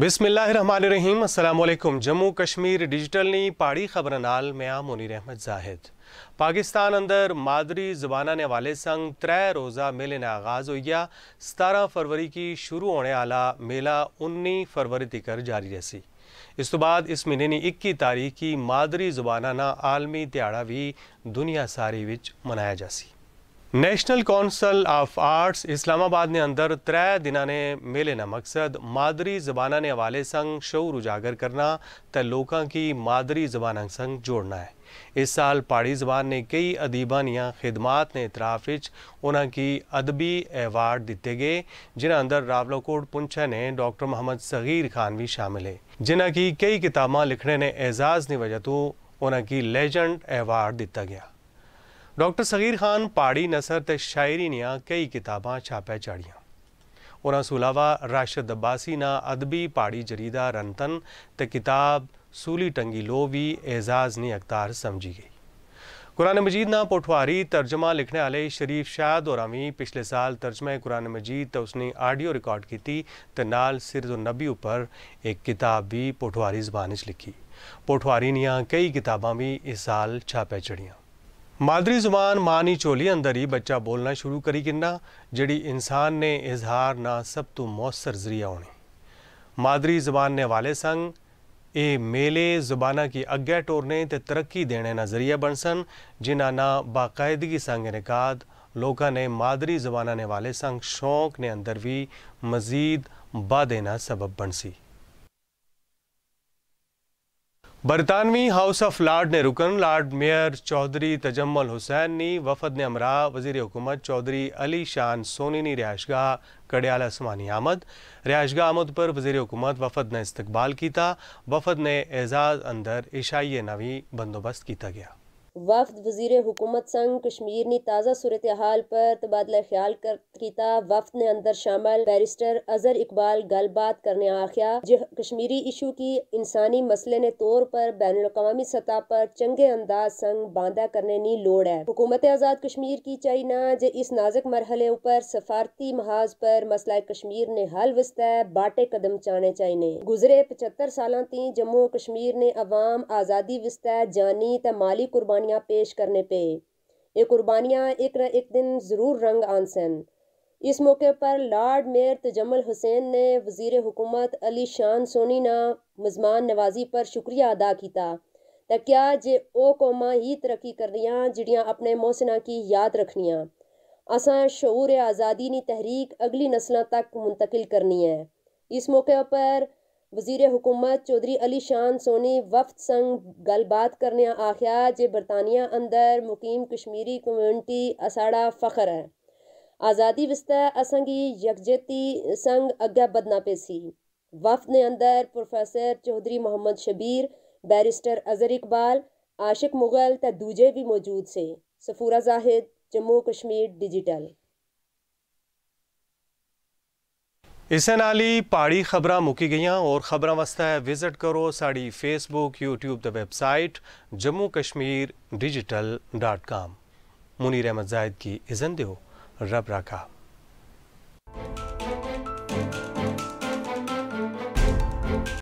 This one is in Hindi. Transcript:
बिसमीम अल्लाम जम्मू कश्मीर डिजिटलनी पाड़ी खबर नाल मैं आ मुनीर अहमद जाहिद पाकिस्तान अंदर मादरी जबाना ने वाले संग त्रै रोज़ा मेले ने आगाज़ हो गया सतारह फरवरी की शुरू होने वाला मेला उन्नी फरवरी तकर जारी रसी इस तो बाद इस महीने की इक्की तारीख की मादरी जबाना आलमी दिहाड़ा भी दुनिया सारी मनाया जासी आर्ट्स इस्लामाबाद ने अंदर त्रै दिन ने मेले का मकसद मादरी जबाना ने हवाले संग शौर उजागर करना ते लोगों की मादरी जबान संग जोड़ना है इस साल पहाड़ी जबान ने कई अदीबा दियाँ खिदमात ने इतराफ उन्होंने की अदबी एवार्ड दिते गए जिन्होंने अंदर रावलाकोट पुंछा ने डॉक्टर मोहम्मद सगीर खान भी शामिल है जिन्हें की कई किताबा लिखने ने एजाज़ की वजह तो उन्होंने की लेजेंड एवार्ड दिता गया डॉक्टर सगीर खान पहाड़ी नसर त शायरी नियां कई किताबा छापे चाड़िया उन्होंने सुलावा राशद अब्बासी ना अदबी पहाड़ी जरीदा रंतन त किताब सूली टंगी लो भी एजाज ने अखतार समझी गई कुरान मजीद ना पोठवारी तर्जमा लिखने वाले शरीफ शाह और अमी पिछले साल तर्जमा कुरान मजीद तो उसने आडियो रिकॉर्ड की थी तो नाल सिरज नबी उपर एक किताब भी पोठवारी जबान लिखी पोठवारी नियां कई किताबा भी इस साल छापे चढ़ियाँ ਮਾਦਰੀ ਜ਼ੁਬਾਨ ਮਾਨੀ ਚੋਲੀ ਅੰਦਰ ਹੀ ਬੱਚਾ ਬੋਲਣਾ ਸ਼ੁਰੂ ਕਰੀ ਕਿੰਨਾ ਜਿਹੜੀ ਇਨਸਾਨ ਨੇ ਇਜ਼ਹਾਰ ਨਾ ਸਭ ਤੋਂ ਮੌਸਰ ਜ਼ਰੀਆ ਹੋਣੀ ਮਾਦਰੀ ਜ਼ੁਬਾਨ ਨੇ ਵਾਲੇ ਸੰਗ ਇਹ ਮੇਲੇ ਜ਼ੁਬਾਨਾਂ ਕੀ ਅੱਗੇ ਟੋਰਨੇ ਤੇ ਤਰੱਕੀ ਦੇਣੇ ਨਾ ਜ਼ਰੀਆ ਬਣਸਨ ਜਿਨ੍ਹਾਂ ਨਾ ਬਾਕਾਇਦਗੀ ਸੰਗ ਇਨਕਾਦ ਲੋਕਾਂ ਨੇ ਮਾਦਰੀ ਜ਼ੁਬਾਨਾਂ ਨੇ ਵਾਲੇ ਸੰਗ ਸ਼ੌਂਕ ਨੇ ਅੰਦਰ ਵੀ ਮਜ਼ੀਦ ਬਾਦੇ ਨਾ ਸਬਬ ਬਣਸੀ बरतानवी हाउस ऑफ लार्ड ने रुकन लार्ड मेयर चौधरी तजम्मल हुसैन ने वफद ने अमरा वजीर हुकूमत चौधरी अली शान सोनी ने रिहायशगाह कड़ियाल असमानी आमद रिहायशगाह आमद पर वजीर हुकूमत वफद ने इस्तकबाल किया वफद ने एजाज अंदर ईशाई नवी बंदोबस्त किया गया वफद वजीर हुकूमत संघ कश्मीर ने ताज़ा सूरत हाल पर तबादला ख्याल कर किया वफद ने अंदर शामिल बैरिस्टर अजहर इकबाल गलबात करने आख्या कश्मीरी इशू की इंसानी मसले ने तौर पर बैन अवी सतह पर चंगे अंदाज संघ बांधा करने की लड़ है हुकूमत आज़ाद कश्मीर की चाइना ज इस नाजक मरहले ऊपर सफारती महाज पर मसला कश्मीर ने हल वस्ता है बाटे कदम चाने चाहिए गुजरे पचहत्तर साल ती जम्मू कश्मीर ने अवाम आज़ादी वस्ता जानी तो माली कुर्बानी कुर्बानियाँ पेश करने पे ये कुर्बानियाँ एक न एक दिन ज़रूर रंग आंसन इस मौके पर लॉर्ड मेयर तजमल हुसैन ने वजीर हुकूमत अली शान सोनी ना मजमान नवाजी पर शुक्रिया अदा किया तकिया जे ओ कौम ही तरक्की रही जिड़िया अपने मोहसिना की याद रखनिया असा शूर आज़ादी नी तहरीक अगली नस्लों तक मुंतकिल करनी है इस मौके पर वजीर हुकूमत चौधरी अली शान सोनी वफद संग गलबात करने आख्या जे बरतानिया अंदर मुकीम कश्मीरी कम्यूनिटी असाड़ा फ़ख्र है आज़ादी वस्ता असंगी यकजती संग पे सी वफद ने अंदर प्रोफेसर चौधरी मोहम्मद शबीर बैरिस्टर अजहर इकबाल आशिक मुग़ल ते दूजे भी मौजूद से सफूरा जाहिद जम्मू कश्मीर डिजिटल इस नाली पहाड़ी खबर मुकी गई और खबर वास्तव विजिट करो साड़ी फेसबुक यूट्यूब द website Jammu Kashmir digital dot com Munir Ahmed Zaid की इजन दो रब रखा